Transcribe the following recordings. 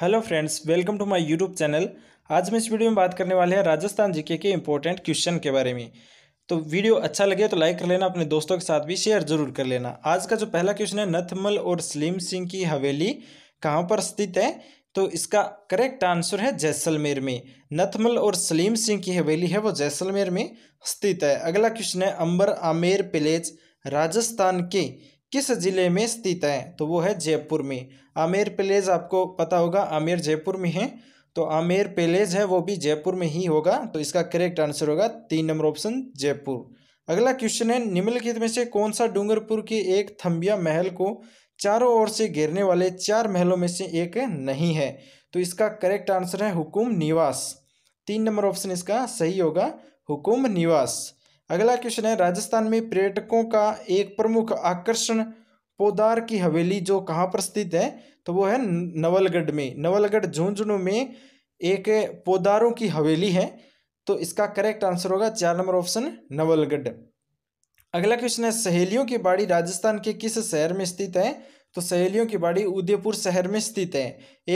hello friends welcome to my YouTube channel आज हम इस वीडियो में बात करने वाले हैं राजस्थान जीके के इंपॉर्टेंट क्वेश्चन के बारे में तो वीडियो अच्छा लगे तो लाइक कर लेना अपने दोस्तों के साथ भी शेयर जरूर कर लेना आज का जो पहला क्वेश्चन है नथमल और सलीम सिंह की हवेली कहाँ पर स्थित है तो इसका करेक्ट आंसर है जैसलमेर में नथमल और सलीम सिंह की हवेली है वो जैसलमेर में स्थित है अगला क्वेश्चन है अंबर आमेर पिलेज राजस्थान के किस ज़िले में स्थित है तो वो है जयपुर में आमेर पैलेस आपको पता होगा आमेर जयपुर में है तो आमेर पैलेस है वो भी जयपुर में ही होगा तो इसका करेक्ट आंसर होगा तीन नंबर ऑप्शन जयपुर अगला क्वेश्चन है निम्नलिखित में से कौन सा डूंगरपुर के एक थम्बिया महल को चारों ओर से घेरने वाले चार महलों में से एक नहीं है तो इसका करेक्ट आंसर है हुकुम निवास तीन नंबर ऑप्शन इसका सही होगा हुकुम निवास अगला क्वेश्चन है राजस्थान में पर्यटकों का एक प्रमुख आकर्षण पोदार की हवेली जो कहाँ पर स्थित है तो वो है नवलगढ़ में नवलगढ़ झुंझुनू में एक पोदारों की हवेली है तो इसका करेक्ट आंसर होगा चार नंबर ऑप्शन नवलगढ़ अगला क्वेश्चन है सहेलियों की बाड़ी राजस्थान के किस शहर में स्थित है तो सहेलियों की बाड़ी उदयपुर शहर में स्थित है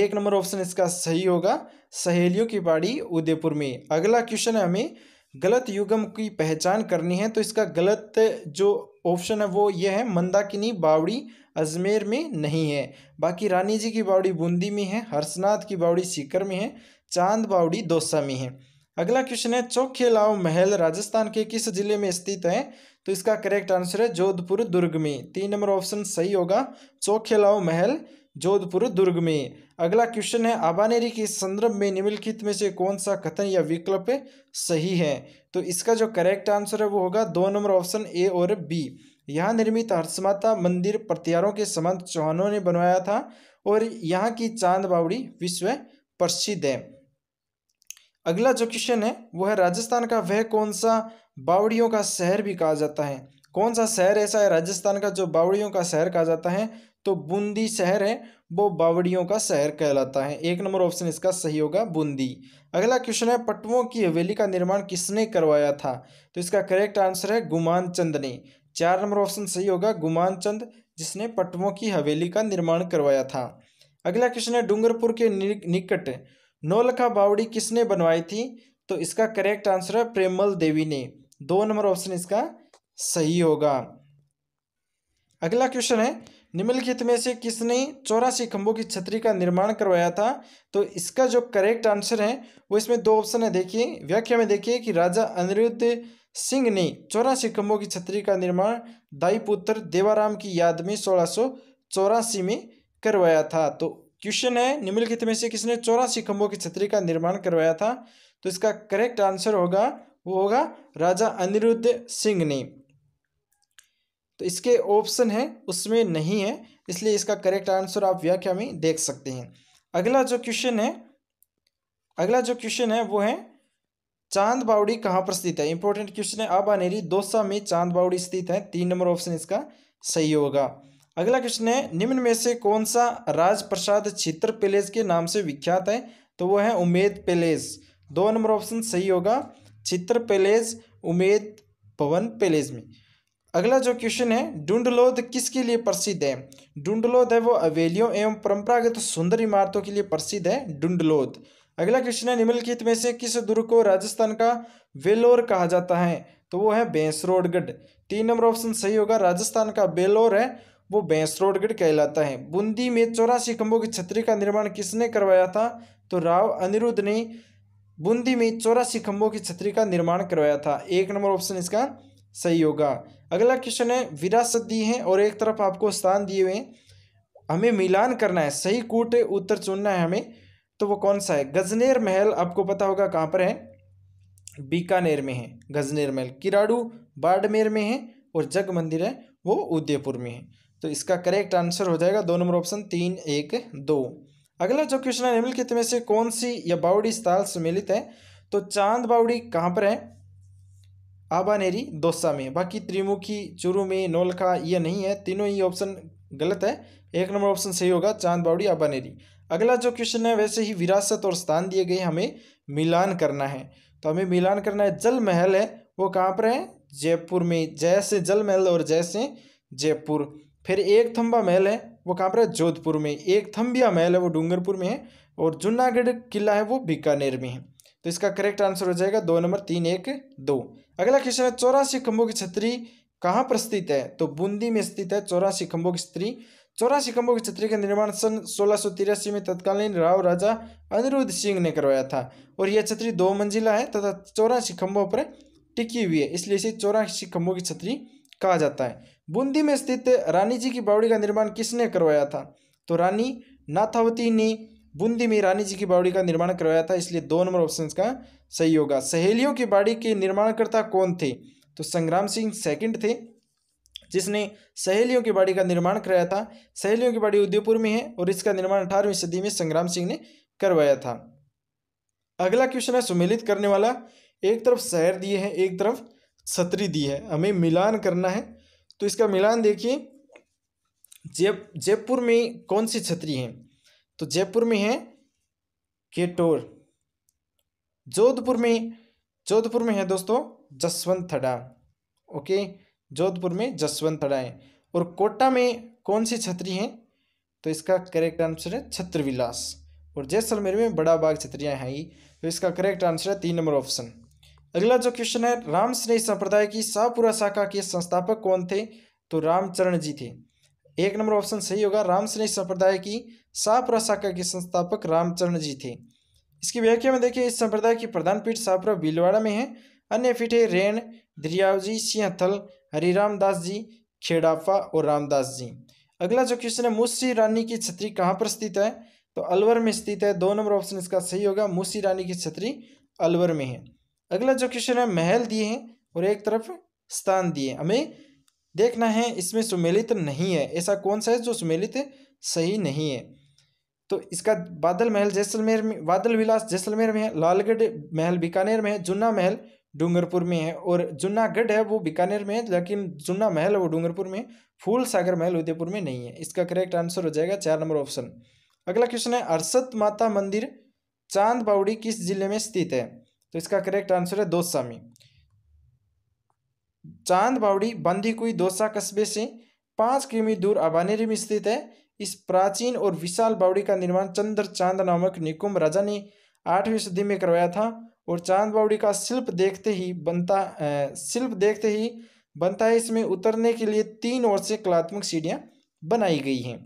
एक नंबर ऑप्शन इसका सही होगा सहेलियों की बाड़ी उदयपुर में अगला क्वेश्चन है हमें गलत युगम की पहचान करनी है तो इसका गलत जो ऑप्शन है वो ये है मंदाकिनी बावड़ी अजमेर में नहीं है बाकी रानी जी की बावड़ी बूंदी में है हर्षनाथ की बावड़ी सीकर में है चांद बावड़ी दोसा में है अगला क्वेश्चन है चौखेलाव महल राजस्थान के किस जिले में स्थित है तो इसका करेक्ट आंसर है जोधपुर दुर्ग में तीन नंबर ऑप्शन सही होगा चौखेलाव महल जोधपुर दुर्ग में अगला क्वेश्चन है आबानेरी के संदर्भ में निम्नलिखित में से कौन सा कथन या विकल्प सही है तो इसका जो करेक्ट आंसर है वो होगा दो नंबर ऑप्शन ए और बी यहाँ निर्मित हर्षमाता मंदिर प्रत्यारों के समंत चौहानों ने बनवाया था और यहाँ की चांद बावड़ी विश्व प्रसिद्ध है अगला जो क्वेश्चन है वह है राजस्थान का वह कौन सा बावड़ियों का शहर भी कहा जाता है कौन सा शहर ऐसा है राजस्थान का जो बावड़ियों का शहर कहा जाता है तो बूंदी शहर है वो बावड़ियों का शहर कहलाता है एक नंबर ऑप्शन इसका सही होगा बूंदी अगला क्वेश्चन है पटवों की हवेली का निर्माण किसने करवाया था तो इसका करेक्ट आंसर है गुमान चंद ने चार नंबर ऑप्शन सही होगा गुमान चंद जिसने पटवों की हवेली का निर्माण करवाया था अगला क्वेश्चन है डूंगरपुर के निकट नौलखा बावड़ी किसने बनवाई थी तो इसका करेक्ट आंसर है प्रेमल देवी ने दो नंबर ऑप्शन इसका सही होगा अगला क्वेश्चन है निम्नलिखित में से किसने चौरासी खंभों की छतरी का निर्माण करवाया था तो इसका जो करेक्ट आंसर है वो इसमें दो ऑप्शन है देखिए व्याख्या में देखिए कि राजा अनिरुद्ध सिंह ने चौरासी खंभों की छतरी का निर्माण दाई पुत्र देवाराम की याद में सोलह में करवाया था तो क्वेश्चन है निम्नलिखित में से किसने चौरासी खंभों की छतरी का निर्माण करवाया था तो इसका करेक्ट आंसर होगा वो होगा राजा अनिरुद्ध सिंह ने तो इसके ऑप्शन है उसमें नहीं है इसलिए इसका करेक्ट आंसर आप व्याख्या में देख सकते हैं अगला जो क्वेश्चन है अगला जो क्वेश्चन है वो है चांद बावड़ी कहाँ पर स्थित है इंपॉर्टेंट क्वेश्चन है अनेरी दोसा में चांद बावड़ी स्थित है तीन नंबर ऑप्शन इसका सही होगा अगला क्वेश्चन है निम्न में से कौन सा राजप्रसाद चित्र पैलेस के नाम से विख्यात है तो वो है उमेद पैलेस दो नंबर ऑप्शन सही होगा छित्र पैलेस उमेद भवन पैलेस में अगला जो क्वेश्चन है डुंडलोद किसके लिए प्रसिद्ध है डुंडलोद है वो अवेलियों एवं परंपरागत सुंदर इमारतों के लिए प्रसिद्ध है डुंडलोद अगला क्वेश्चन है निम्नलिखित में से किस दुर्ग को राजस्थान का वेलोर कहा जाता है तो वो है भैंसरोडगढ़ तीन नंबर ऑप्शन सही होगा राजस्थान का बेलोर है वो भैंसरोडगढ़ कहलाता है बूंदी में चौरासी खंभों की छतरी का निर्माण किसने करवाया था तो राव अनिरुद्ध ने बूंदी में चौरासी खंभों की छतरी का निर्माण करवाया था एक नंबर ऑप्शन इसका सही होगा अगला क्वेश्चन है विरासत दी है और एक तरफ आपको स्थान दिए हुए हैं हमें मिलान करना है सही कूट उत्तर चुनना है हमें तो वो कौन सा है गजनेर महल आपको पता होगा कहाँ पर है बीकानेर में है गजनेर महल किराड़ू बाड़मेर में है और जग मंदिर है वो उदयपुर में है तो इसका करेक्ट आंसर हो जाएगा दो नंबर ऑप्शन तीन एक दो अगला जो क्वेश्चन है निम्नलिखित में से कौन सी या बाउडी स्थल सम्मिलित है तो चांद बाउडी कहाँ पर है आबानेरी दोसा में बाकी त्रिमुखी चुरू में नोलखा ये नहीं है तीनों ही ऑप्शन गलत है एक नंबर ऑप्शन सही होगा चांद बावड़ी आबानेरी अगला जो क्वेश्चन है वैसे ही विरासत और स्थान दिए गए हमें मिलान करना है तो हमें मिलान करना है जल महल है वो कहाँ पर है जयपुर में जैसे जल महल और जय से जयपुर फिर एक थम्बा महल है वो कहाँ पर है जोधपुर में एक थम्बिया महल है वो डूंगरपुर में है और जूनागढ़ किला है वो बीकानेर में है तो इसका करेक्ट आंसर हो जाएगा दो नंबर तीन एक दो अगला क्वेश्चन है चौरासी खंभों की छतरी कहाँ पर स्थित है तो बूंदी में स्थित है चौरासी खंभों की छतरी चौरासी खंभों की छतरी का निर्माण सन सोलह में तत्कालीन राव राजा अनिरुद्ध सिंह ने करवाया था और यह छतरी दो मंजिला है तथा चौरासी खंभों पर टिकी हुई है इसलिए इसे चौरासी खंभों की छतरी कहा जाता है बूंदी में स्थित रानी जी की बावड़ी का निर्माण किसने करवाया था तो रानी नाथावती ने बूंदी में रानी जी की बाड़ी का निर्माण करवाया था इसलिए दो नंबर ऑप्शन का सही होगा सहेलियों की बाड़ी के निर्माणकर्ता कौन थे तो संग्राम सिंह सेकंड थे जिसने सहेलियों की बाड़ी का निर्माण कराया था सहेलियों की बाड़ी उदयपुर में है और इसका निर्माण अठारहवीं सदी में संग्राम सिंह ने करवाया था अगला क्वेश्चन है सुमेलित करने वाला एक तरफ शहर दिए हैं एक तरफ छतरी दी है हमें मिलान करना है तो इसका मिलान देखिए जय जयपुर में कौन सी छतरी है तो जयपुर में है केटोर जोधपुर में जोधपुर में है दोस्तों जसवंत थड़ा ओके जोधपुर में जसवंत थड़ा है और कोटा में कौन सी छतरी है तो इसका करेक्ट आंसर है छत्रविलास और जैसलमेर में बड़ा बाग छतरियाँ हैं ही तो इसका करेक्ट आंसर है तीन नंबर ऑप्शन अगला जो क्वेश्चन है राम स्नेह संप्रदाय की शाहपुरा शाखा के संस्थापक कौन थे तो रामचरण जी थे एक नंबर ऑप्शन सही होगा राम स्नेह संप्रदाय की सापरा शाखा के संस्थापक रामचरण जी थे इसकी व्याख्या में देखिए इस संप्रदाय की प्रधान पीठ सापरा भीलवाड़ा में है अन्य पीठें रेण जी सिंहथल हरिराम दास जी खेड़ाफा और रामदास जी अगला जो क्वेश्चन है मुसी रानी की छतरी कहाँ पर स्थित है तो अलवर में स्थित है दो नंबर ऑप्शन इसका सही होगा मुसी रानी की छतरी अलवर में है अगला जो क्वेश्चन है महल दिए हैं और एक तरफ स्थान दिए हमें देखना है इसमें सुमेलित नहीं है ऐसा कौन सा है जो सुमेलित सही नहीं है तो इसका बादल महल जैसलमेर में बादल विलास जैसलमेर में है लालगढ़ महल बीकानेर में है जुन्ना महल डूंगरपुर में है और जुन्नागढ़ है वो बीकानेर में है लेकिन जुन्ना महल वो डूंगरपुर में फूल सागर महल उदयपुर में नहीं है इसका करेक्ट आंसर हो जाएगा चार नंबर ऑप्शन अगला क्वेश्चन है अरसत माता मंदिर चांद बावड़ी किस जिले में स्थित है तो इसका करेक्ट आंसर है दोसा में चांद बावड़ी कुई दोसा कस्बे से पाँच किमी दूर अबानेरी में स्थित है इस प्राचीन और विशाल बावड़ी का निर्माण चंद्र चांद नामक निकुम राजा ने आठवीं सदी में करवाया था और चांद बावड़ी का शिल्प देखते ही बनता शिल्प देखते ही बनता है इसमें उतरने के लिए तीन ओर से कलात्मक सीढ़ियाँ बनाई गई हैं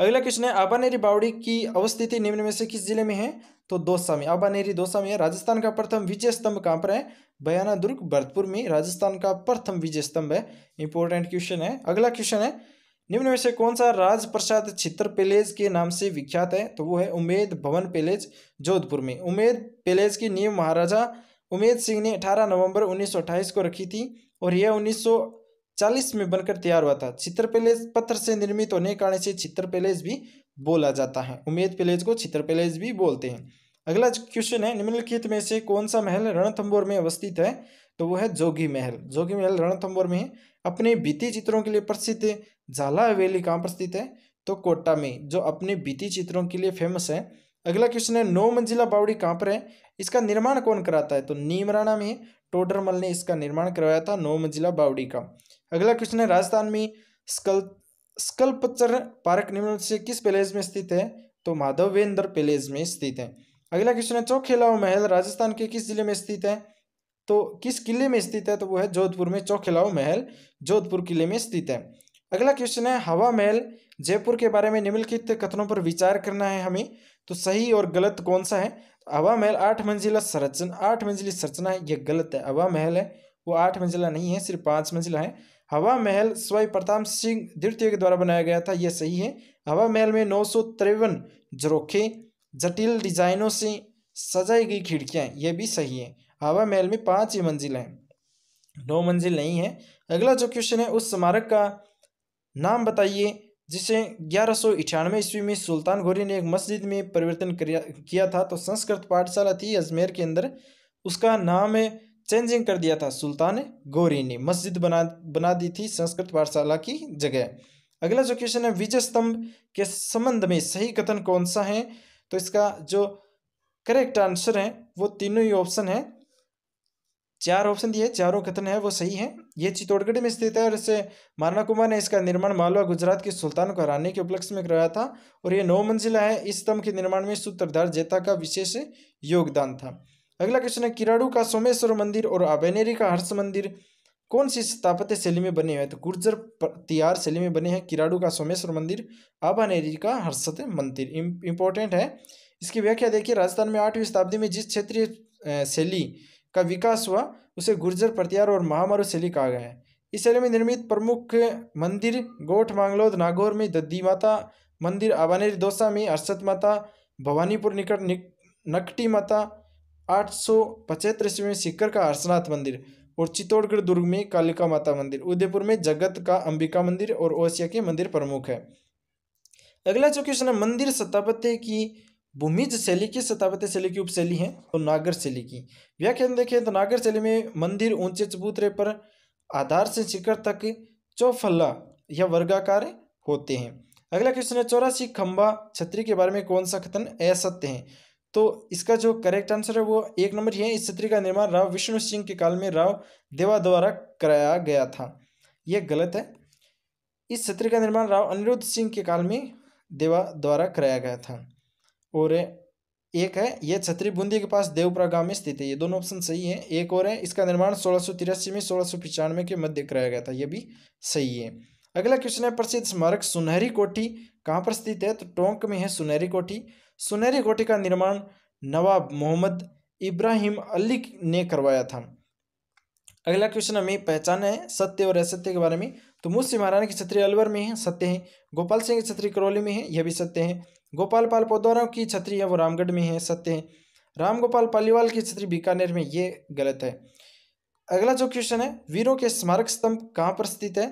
अगला क्वेश्चन है आबानेरी बावड़ी की अवस्थिति निम्न में से किस जिले में है तो दोसा में आबानेरी दोसा में है राजस्थान का प्रथम विजय स्तंभ कहाँ पर है बयाना दुर्ग भरतपुर में राजस्थान का प्रथम विजय स्तंभ है इंपॉर्टेंट क्वेश्चन है अगला क्वेश्चन है निम्न में से कौन सा राज प्रसाद छित्र पैलेस के नाम से विख्यात है तो वो है उमेद भवन पैलेस जोधपुर में उमेद पैलेस की नींव महाराजा उमेद सिंह ने 18 नवंबर 1928 को रखी थी और यह 1940 में बनकर तैयार हुआ था चित्र पैलेस पत्थर से निर्मित होने के कारण से चित्र पैलेस भी बोला जाता है उमेद पैलेस को चित्र पैलेस भी बोलते हैं अगला क्वेश्चन है निम्नलिखित में से कौन सा महल रणथंबोर में अवस्थित है तो वो है जोगी महल जोगी महल रणथंबोर में अपने भीति चित्रों के लिए प्रसिद्ध झाला हवेली कहाँ पर स्थित है तो कोटा में जो अपने बीती चित्रों के लिए फेमस है अगला क्वेश्चन है नौ मंजिला बावड़ी कहाँ पर है इसका निर्माण कौन कराता है तो नीमराना में टोडरमल ने इसका निर्माण करवाया था नौ मंजिला बावड़ी का अगला क्वेश्चन है राजस्थान में स्कल स्कल्पचर पार्क निम्न से किस पैलेस में स्थित है तो माधवेंद्र पैलेस में स्थित है अगला क्वेश्चन है चौखेलाव महल राजस्थान के किस जिले में स्थित है तो किस किले में स्थित है तो वो है जोधपुर में चौखेलाव महल जोधपुर किले में स्थित है अगला क्वेश्चन है हवा महल जयपुर के बारे में निम्नलिखित कथनों पर विचार करना है हमें तो सही और गलत कौन सा है हवा महल आठ मंजिला संरचना आठ मंजिली संरचना है यह गलत है हवा महल है वो आठ मंजिला नहीं है सिर्फ पाँच मंजिला है हवा महल स्वाई प्रताप सिंह द्वितीय के द्वारा बनाया गया था यह सही है हवा महल में नौ सौ तिरवन जरोखे जटिल डिजाइनों से सजाई गई खिड़कियाँ यह भी सही है हवा महल में पाँच ही मंजिल हैं नौ मंजिल नहीं है अगला जो क्वेश्चन है उस स्मारक का नाम बताइए जिसे ग्यारह सौ इठानवे ईस्वी में सुल्तान घोरी ने एक मस्जिद में परिवर्तन किया था तो संस्कृत पाठशाला थी अजमेर के अंदर उसका नाम चेंजिंग कर दिया था सुल्तान गौरी ने मस्जिद बना बना दी थी संस्कृत पाठशाला की जगह अगला जो क्वेश्चन है विजय स्तंभ के संबंध में सही कथन कौन सा है तो इसका जो करेक्ट आंसर है वो तीनों ही ऑप्शन है चार ऑप्शन दिए चारों कथन है वो सही है ये चित्तौड़गढ़ में स्थित है और इसे मारना कुमार ने इसका निर्माण मालवा गुजरात के सुल्तान को हराने के उपलक्ष्य में कराया था और ये नौ मंजिला है इस स्तंभ के निर्माण में सूत्रधार जेता का विशेष योगदान था अगला क्वेश्चन है किराड़ू का सोमेश्वर मंदिर और अबेनेरी का हर्ष मंदिर कौन सी स्थापत्य शैली में बने हुए हैं तो गुर्जर तिहार शैली में बने हैं किराड़ू का सोमेश्वर मंदिर आबानेरी का हर्षत मंदिर इम्पोर्टेंट है इसकी व्याख्या देखिए राजस्थान में आठवीं शताब्दी में जिस क्षेत्रीय शैली का विकास हुआ उसे गुर्जर प्रत्यार और शैली कहा गया है इस शैली में निर्मित प्रमुख मंदिर गोठ मांगलोद नागौर में दद्दी माता मंदिर आवानेर दोसा में अरसत माता भवानीपुर निकट निक, नकटी माता आठ सौ पचहत्तर ईस्वी में सिक्कर का हर्षनाथ मंदिर और चित्तौड़गढ़ दुर्ग में कालिका माता मंदिर उदयपुर में जगत का अंबिका मंदिर और ओसिया के मंदिर प्रमुख है अगला जो क्वेश्चन है मंदिर स्थापत्य की भूमिज शैली की शताब्दी शैली की उपशैली है और तो नागर शैली की व्याख्यान देखें तो नागर शैली में मंदिर ऊंचे चबूतरे पर आधार से शिखर तक चौफल्ला या वर्गाकार होते हैं अगला क्वेश्चन है चौरासी खंबा छतरी के बारे में कौन सा कथन असत्य है तो इसका जो करेक्ट आंसर है वो एक नंबर ही है इस छतरी का निर्माण राव विष्णु सिंह के काल में राव देवा द्वारा कराया गया था यह गलत है इस छतरी का निर्माण राव अनिरुद्ध सिंह के काल में देवा द्वारा कराया गया था और एक है ये छतरी बूंदी के पास देवपुरा गांव में स्थित है ये दोनों ऑप्शन सही है एक और है इसका निर्माण सोलह में सोलह के मध्य कराया गया था ये भी सही है अगला क्वेश्चन है प्रसिद्ध स्मारक सुनहरी कोठी कहाँ पर स्थित है तो टोंक में है सुनहरी कोठी सुनहरी कोठी का निर्माण नवाब मोहम्मद इब्राहिम अली ने करवाया था अगला क्वेश्चन हमें पहचान है सत्य और असत्य के बारे में तो मुस्सी महाराणा की छतरी अलवर में है सत्य है गोपाल सिंह की छतरी करौली में है यह भी सत्य है गोपाल पाल पोदौरा की छतरी है वो रामगढ़ में है सत्य है राम गोपाल पालीवाल की छतरी बीकानेर में ये गलत है अगला जो क्वेश्चन है वीरों के स्मारक स्तंभ कहाँ पर स्थित है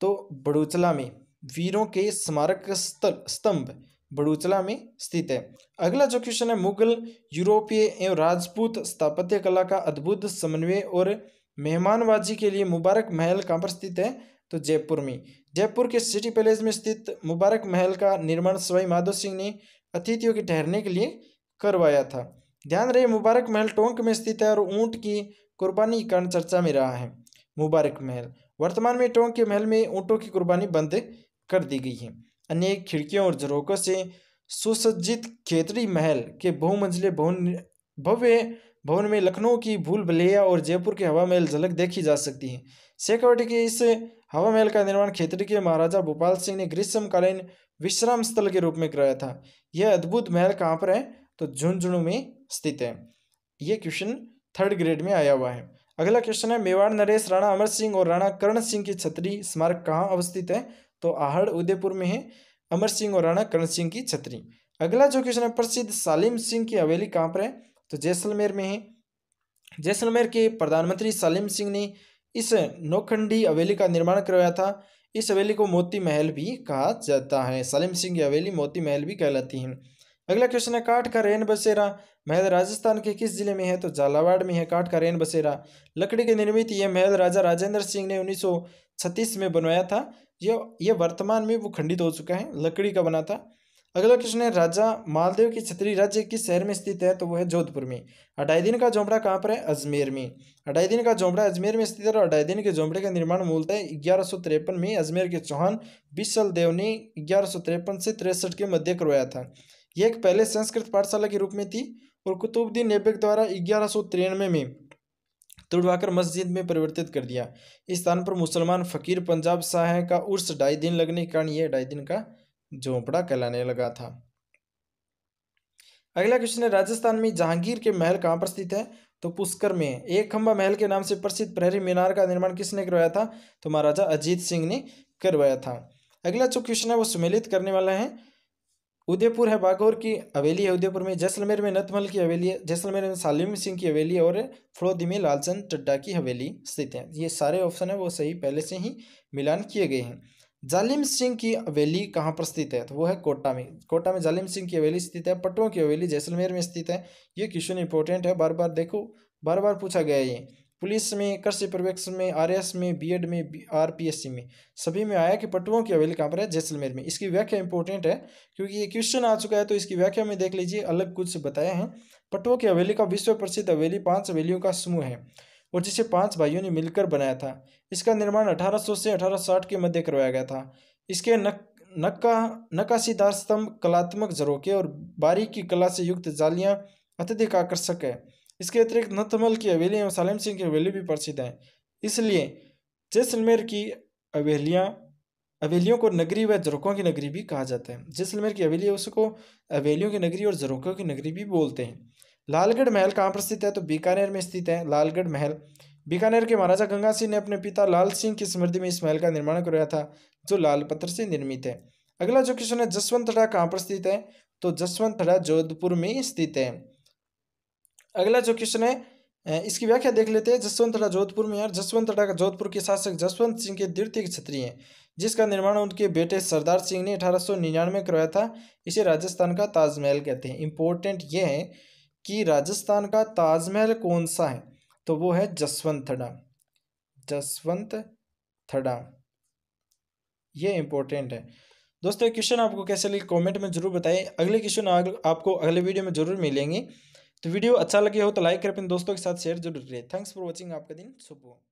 तो बड़ूचला में वीरों के स्मारक स्तंभ बड़ूचला में स्थित है अगला जो क्वेश्चन है मुगल यूरोपीय एवं राजपूत स्थापत्य कला का अद्भुत समन्वय और मेहमानबाजी के लिए मुबारक महल कहाँ पर स्थित है तो जयपुर में जयपुर के सिटी पैलेस में स्थित मुबारक महल का निर्माण स्वयं माधव सिंह ने अतिथियों के ठहरने के लिए करवाया था ध्यान रहे मुबारक महल टोंक में स्थित है और ऊँट की कुर्बानी कारण चर्चा में रहा है मुबारक महल वर्तमान में टोंक के महल में ऊँटों की कुर्बानी बंद कर दी गई है अनेक खिड़कियों और झरोकों से सुसज्जित खेतरी महल के बहुमंजिले बहु भव्य भवन में लखनऊ की भूल भलेया और जयपुर के हवा महल झलक देखी जा सकती है शेखावटी के इस हवा महल का निर्माण क्षेत्र के महाराजा भोपाल सिंह ने ग्रीष्मकालीन विश्राम स्थल के रूप में कराया था यह अद्भुत महल कहाँ पर है तो झुंझुनू में स्थित है ये क्वेश्चन थर्ड ग्रेड में आया हुआ है अगला क्वेश्चन है मेवाड़ नरेश राणा अमर सिंह और राणा कर्ण सिंह की छतरी स्मारक कहाँ अवस्थित है तो आहड़ उदयपुर में है अमर सिंह और राणा कर्ण सिंह की छतरी अगला जो क्वेश्चन है प्रसिद्ध सालिम सिंह की हवेली कहाँ पर है तो जैसलमेर में है जैसलमेर के प्रधानमंत्री सलीम सिंह ने इस नोखंडी हवेली का निर्माण करवाया था इस हवेली को मोती महल भी कहा जाता है सलीम सिंह की हवेली मोती महल भी कहलाती है अगला क्वेश्चन है काठ का रेन बसेरा महल राजस्थान के किस जिले में है तो झालावाड़ में है काठ का रेन बसेरा लकड़ी के निर्मित यह महल राजा राजेंद्र सिंह ने उन्नीस में बनवाया था यह यह वर्तमान में वो खंडित हो चुका है लकड़ी का बना था अगला क्वेश्चन है राजा मालदेव की छतरी राज्य किस शहर में स्थित है तो वो है जोधपुर में अढ़ाई दिन का झोंपड़ा कहाँ पर है अजमेर में अढ़ाई दिन का झोंपड़ा अजमेर में स्थित है और अढ़ाई दिन के झोंपड़े का निर्माण मूलतः ग्यारह में अजमेर के चौहान बिशल देव ने ग्यारह से तिरसठ के मध्य करवाया था यह एक पहले संस्कृत पाठशाला के रूप में थी और कुतुबुद्दीन ऐबक द्वारा ग्यारह में, में तुड़वाकर मस्जिद में परिवर्तित कर दिया इस स्थान पर मुसलमान फ़कीर पंजाब शाह का उर्स ढाई दिन लगने के कारण यह ढाई दिन का झोंपड़ा कहलाने लगा था अगला क्वेश्चन है राजस्थान में जहांगीर के महल कहाँ पर स्थित है तो पुष्कर में एक खंबा महल के नाम से प्रसिद्ध प्रहरी मीनार का निर्माण किसने करवाया था तो महाराजा अजीत सिंह ने करवाया था अगला जो क्वेश्चन है वो सुमेलित करने वाला है उदयपुर है बागौर की हवेली है उदयपुर में जैसलमेर में नथमल की हवेली है जैसलमेर में सालिम सिंह की हवेली और फलोदी में लालचंद चड्डा की हवेली स्थित है ये सारे ऑप्शन है वो सही पहले से ही मिलान किए गए हैं जालिम सिंह की हवेली कहाँ पर स्थित है तो वो है कोटा में कोटा में जालिम सिंह की हवेली स्थित है पटुओं की हवेली जैसलमेर में स्थित है ये क्वेश्चन इंपॉर्टेंट है बार बार देखो बार बार पूछा गया ये पुलिस में कृषि पर्यवेक्षण में आरएस में बीएड में आरपीएससी में सभी में आया कि पटुओं की हवेली कहाँ पर है जैसलमेर में इसकी व्याख्या इंपॉर्टेंट है क्योंकि ये क्वेश्चन आ चुका है तो इसकी व्याख्या में देख लीजिए अलग कुछ बताए हैं पटुओं की हवेली का विश्व प्रसिद्ध हवेली पाँच हवेलियों का समूह है और जिसे पांच भाइयों ने मिलकर बनाया था इसका निर्माण 1800 से 1860 के मध्य करवाया गया था इसके नक नक्का नक्काशीदार स्तंभ कलात्मक झरोके और बारीकी कला से युक्त जालियां अत्यधिक आकर्षक है इसके अतिरिक्त नथमल की हवेली एवं सालिम सिंह की हवेली भी प्रसिद्ध है इसलिए जैसलमेर की हवेलियाँ हवेलियों को नगरी व झरोकों की नगरी भी कहा जाता है जैसलमेर की हवेली उसको हवेलियों की नगरी और झरोकों की नगरी भी बोलते हैं लालगढ़ महल कहाँ पर स्थित है तो बीकानेर में स्थित है लालगढ़ महल बीकानेर के महाराजा गंगा सिंह ने अपने पिता लाल सिंह की स्मृति में इस महल का निर्माण कराया था जो लाल पत्थर से निर्मित है अगला जो क्वेश्चन है थड़ा कहाँ पर स्थित है तो थड़ा जोधपुर में स्थित है अगला जो क्वेश्चन है इसकी व्याख्या देख लेते हैं थड़ा जोधपुर में यार थड़ा का जोधपुर के शासक जसवंत सिंह के द्वितीय क्षत्रिय हैं जिसका निर्माण उनके बेटे सरदार सिंह ने अठारह करवाया था इसे राजस्थान का ताजमहल कहते हैं इंपॉर्टेंट ये है कि राजस्थान का ताजमहल कौन सा है तो वो है जसवंत थड़ा जसवंत थड़ा ये इंपॉर्टेंट है दोस्तों क्वेश्चन आपको कैसे लगे कमेंट में जरूर बताएं अगले क्वेश्चन आपको अगले वीडियो में जरूर मिलेंगे तो वीडियो अच्छा लगे हो तो लाइक करें अपने दोस्तों के साथ शेयर जरूर करें थैंक्स फॉर वॉचिंग आपका दिन सुबह